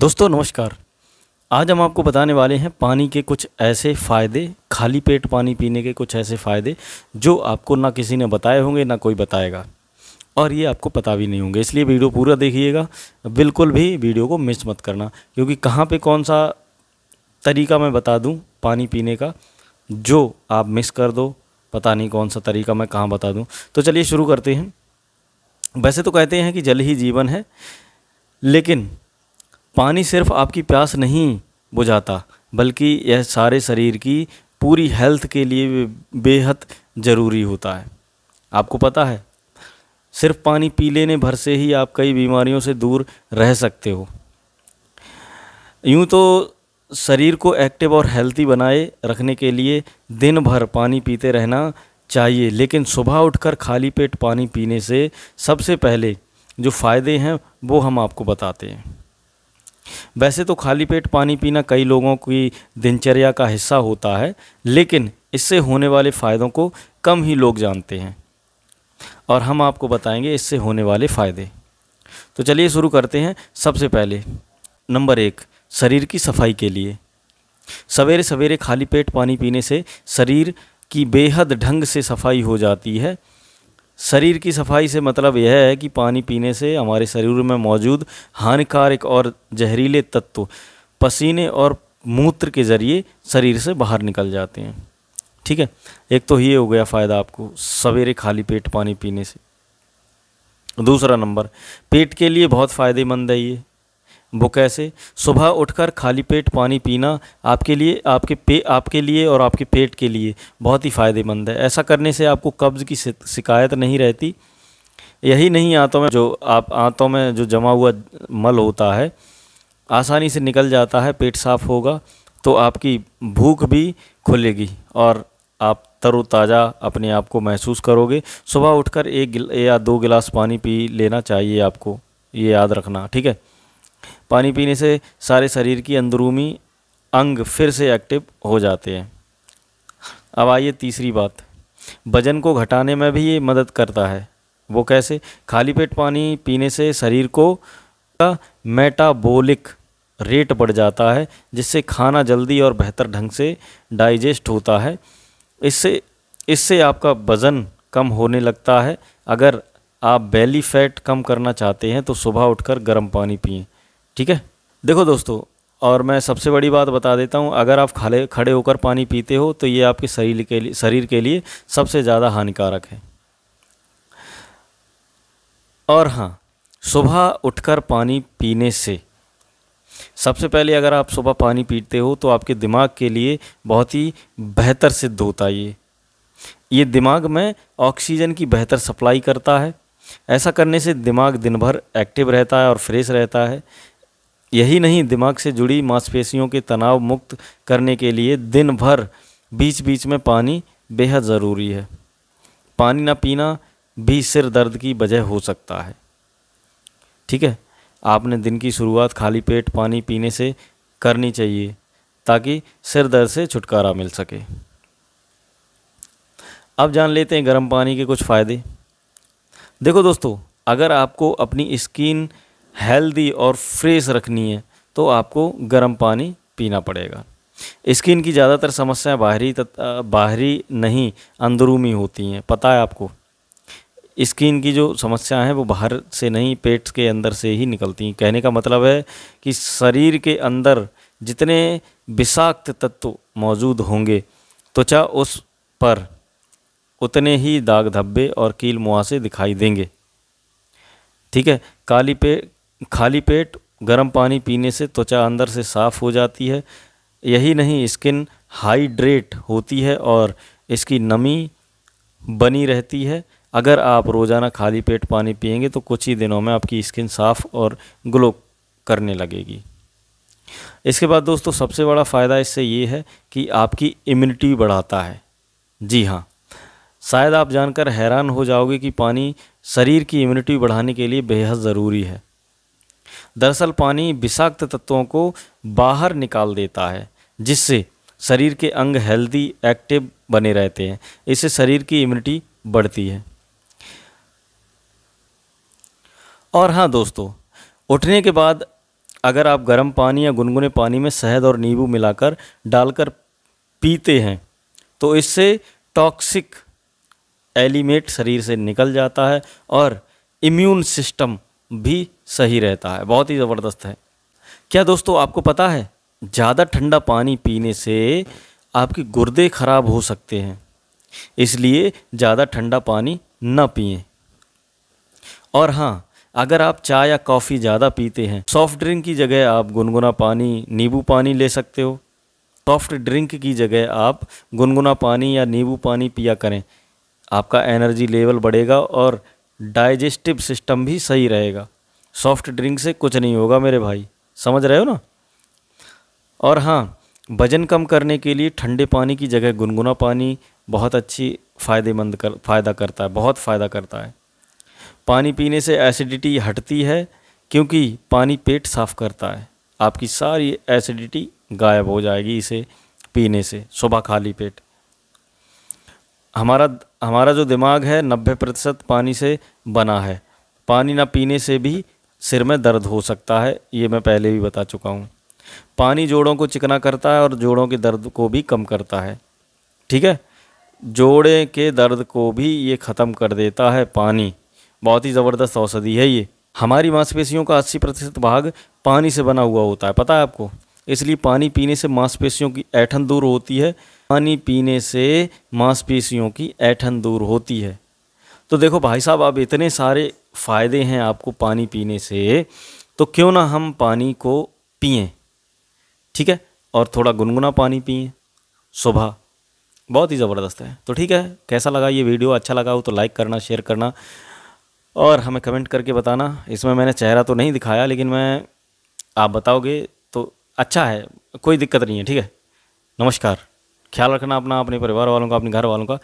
दोस्तों नमस्कार आज हम आपको बताने वाले हैं पानी के कुछ ऐसे फ़ायदे खाली पेट पानी पीने के कुछ ऐसे फ़ायदे जो आपको ना किसी ने बताए होंगे ना कोई बताएगा और ये आपको पता भी नहीं होंगे इसलिए वीडियो पूरा देखिएगा बिल्कुल भी वीडियो को मिस मत करना क्योंकि कहाँ पे कौन सा तरीका मैं बता दूँ पानी पीने का जो आप मिस कर दो पता नहीं कौन सा तरीका मैं कहाँ बता दूँ तो चलिए शुरू करते हैं वैसे तो कहते हैं कि जल ही जीवन है लेकिन पानी सिर्फ आपकी प्यास नहीं बुझाता बल्कि यह सारे शरीर की पूरी हेल्थ के लिए बेहद ज़रूरी होता है आपको पता है सिर्फ पानी पी लेने भर से ही आप कई बीमारियों से दूर रह सकते हो यूँ तो शरीर को एक्टिव और हेल्थी बनाए रखने के लिए दिन भर पानी पीते रहना चाहिए लेकिन सुबह उठकर खाली पेट पानी पीने से सबसे पहले जो फ़ायदे हैं वो हम आपको बताते हैं वैसे तो खाली पेट पानी पीना कई लोगों की दिनचर्या का हिस्सा होता है लेकिन इससे होने वाले फ़ायदों को कम ही लोग जानते हैं और हम आपको बताएंगे इससे होने वाले फ़ायदे तो चलिए शुरू करते हैं सबसे पहले नंबर एक शरीर की सफाई के लिए सवेरे सवेरे खाली पेट पानी पीने से शरीर की बेहद ढंग से सफाई हो जाती है शरीर की सफाई से मतलब यह है कि पानी पीने से हमारे शरीर में मौजूद हानिकारक और जहरीले तत्व पसीने और मूत्र के ज़रिए शरीर से बाहर निकल जाते हैं ठीक है एक तो ये हो गया फ़ायदा आपको सवेरे खाली पेट पानी पीने से दूसरा नंबर पेट के लिए बहुत फ़ायदेमंद है ये वो कैसे सुबह उठकर खाली पेट पानी पीना आपके लिए आपके पे आपके लिए और आपके पेट के लिए बहुत ही फ़ायदेमंद है ऐसा करने से आपको कब्ज़ की शिकायत नहीं रहती यही नहीं आंतों में जो आप आंतों में जो जमा हुआ मल होता है आसानी से निकल जाता है पेट साफ होगा तो आपकी भूख भी खुलेगी और आप तरोताज़ा अपने आप को महसूस करोगे सुबह उठकर एक या दो गिलास पानी पी लेना चाहिए आपको ये याद रखना ठीक है पानी पीने से सारे शरीर की अंदरूनी अंग फिर से एक्टिव हो जाते हैं अब आइए तीसरी बात वजन को घटाने में भी ये मदद करता है वो कैसे खाली पेट पानी पीने से शरीर को का मेटाबोलिक रेट बढ़ जाता है जिससे खाना जल्दी और बेहतर ढंग से डाइजेस्ट होता है इससे इससे आपका वज़न कम होने लगता है अगर आप बेली फैट कम करना चाहते हैं तो सुबह उठकर गर्म पानी पिएं ठीक है देखो दोस्तों और मैं सबसे बड़ी बात बता देता हूँ अगर आप खड़े खड़े होकर पानी पीते हो तो ये आपके शरीर के लिए शरीर के लिए सबसे ज़्यादा हानिकारक है और हाँ सुबह उठकर पानी पीने से सबसे पहले अगर आप सुबह पानी पीते हो तो आपके दिमाग के लिए बहुत ही बेहतर सिद्ध होता है ये ये दिमाग में ऑक्सीजन की बेहतर सप्लाई करता है ऐसा करने से दिमाग दिन भर एक्टिव रहता है और फ्रेश रहता है यही नहीं दिमाग से जुड़ी मांसपेशियों के तनाव मुक्त करने के लिए दिन भर बीच बीच में पानी बेहद ज़रूरी है पानी ना पीना भी सिर दर्द की वजह हो सकता है ठीक है आपने दिन की शुरुआत खाली पेट पानी पीने से करनी चाहिए ताकि सिर दर्द से छुटकारा मिल सके अब जान लेते हैं गर्म पानी के कुछ फ़ायदे देखो दोस्तों अगर आपको अपनी स्किन हेल्दी और फ्रेश रखनी है तो आपको गर्म पानी पीना पड़ेगा स्किन की ज़्यादातर समस्याएं बाहरी बाहरी नहीं अंदरूनी होती हैं पता है आपको स्किन की जो समस्याएं हैं वो बाहर से नहीं पेट के अंदर से ही निकलती हैं कहने का मतलब है कि शरीर के अंदर जितने विषाक्त तत्व मौजूद होंगे त्वचा उस पर उतने ही दाग धब्बे और कील मुहासे दिखाई देंगे ठीक है काली पे खाली पेट गर्म पानी पीने से त्वचा अंदर से साफ़ हो जाती है यही नहीं स्किन हाइड्रेट होती है और इसकी नमी बनी रहती है अगर आप रोज़ाना खाली पेट पानी पियेंगे तो कुछ ही दिनों में आपकी स्किन साफ़ और ग्लो करने लगेगी इसके बाद दोस्तों सबसे बड़ा फ़ायदा इससे ये है कि आपकी इम्यूनिटी बढ़ाता है जी हाँ शायद आप जानकर हैरान हो जाओगे कि पानी शरीर की इम्यूनिटी बढ़ाने के लिए बेहद ज़रूरी है दरअसल पानी विषाक्त तत्वों को बाहर निकाल देता है जिससे शरीर के अंग हेल्दी एक्टिव बने रहते हैं इससे शरीर की इम्यूनिटी बढ़ती है और हाँ दोस्तों उठने के बाद अगर आप गर्म पानी या गुनगुने पानी में शहद और नींबू मिलाकर डालकर पीते हैं तो इससे टॉक्सिक एलिमेंट शरीर से निकल जाता है और इम्यून सिस्टम भी सही रहता है बहुत ही ज़बरदस्त है क्या दोस्तों आपको पता है ज़्यादा ठंडा पानी पीने से आपके गुर्दे खराब हो सकते हैं इसलिए ज़्यादा ठंडा पानी ना पिए और हाँ अगर आप चाय या कॉफ़ी ज़्यादा पीते हैं सॉफ्ट ड्रिंक की जगह आप गुनगुना पानी नींबू पानी ले सकते हो सॉफ्ट ड्रिंक की जगह आप गुनगुना पानी या नींबू पानी पिया करें आपका एनर्जी लेवल बढ़ेगा और डाइजेस्टिव सिस्टम भी सही रहेगा सॉफ्ट ड्रिंक से कुछ नहीं होगा मेरे भाई समझ रहे हो ना और हाँ वजन कम करने के लिए ठंडे पानी की जगह गुनगुना पानी बहुत अच्छी फ़ायदेमंद कर फ़ायदा करता है बहुत फ़ायदा करता है पानी पीने से एसिडिटी हटती है क्योंकि पानी पेट साफ करता है आपकी सारी एसिडिटी गायब हो जाएगी इसे पीने से सुबह खाली पेट हमारा हमारा जो दिमाग है नब्बे प्रतिशत पानी से बना है पानी ना पीने से भी सिर में दर्द हो सकता है ये मैं पहले भी बता चुका हूँ पानी जोड़ों को चिकना करता है और जोड़ों के दर्द को भी कम करता है ठीक है जोड़े के दर्द को भी ये ख़त्म कर देता है पानी बहुत ही ज़बरदस्त औषधि है ये हमारी मांसपेशियों का 80 प्रतिशत भाग पानी से बना हुआ होता है पता है आपको इसलिए पानी पीने से मांसपेशियों की ऐठन दूर होती है पानी पीने से मांसपेशियों की ऐठन दूर होती है तो देखो भाई साहब अब इतने सारे फ़ायदे हैं आपको पानी पीने से तो क्यों ना हम पानी को पिए ठीक है और थोड़ा गुनगुना पानी पिए सुबह बहुत ही ज़बरदस्त है तो ठीक है कैसा लगा ये वीडियो अच्छा लगा हो तो लाइक करना शेयर करना और हमें कमेंट करके बताना इसमें मैंने चेहरा तो नहीं दिखाया लेकिन मैं आप बताओगे तो अच्छा है कोई दिक्कत नहीं है ठीक है नमस्कार ख्याल रखना अपना अपने परिवार वालों का अपने घर वालों का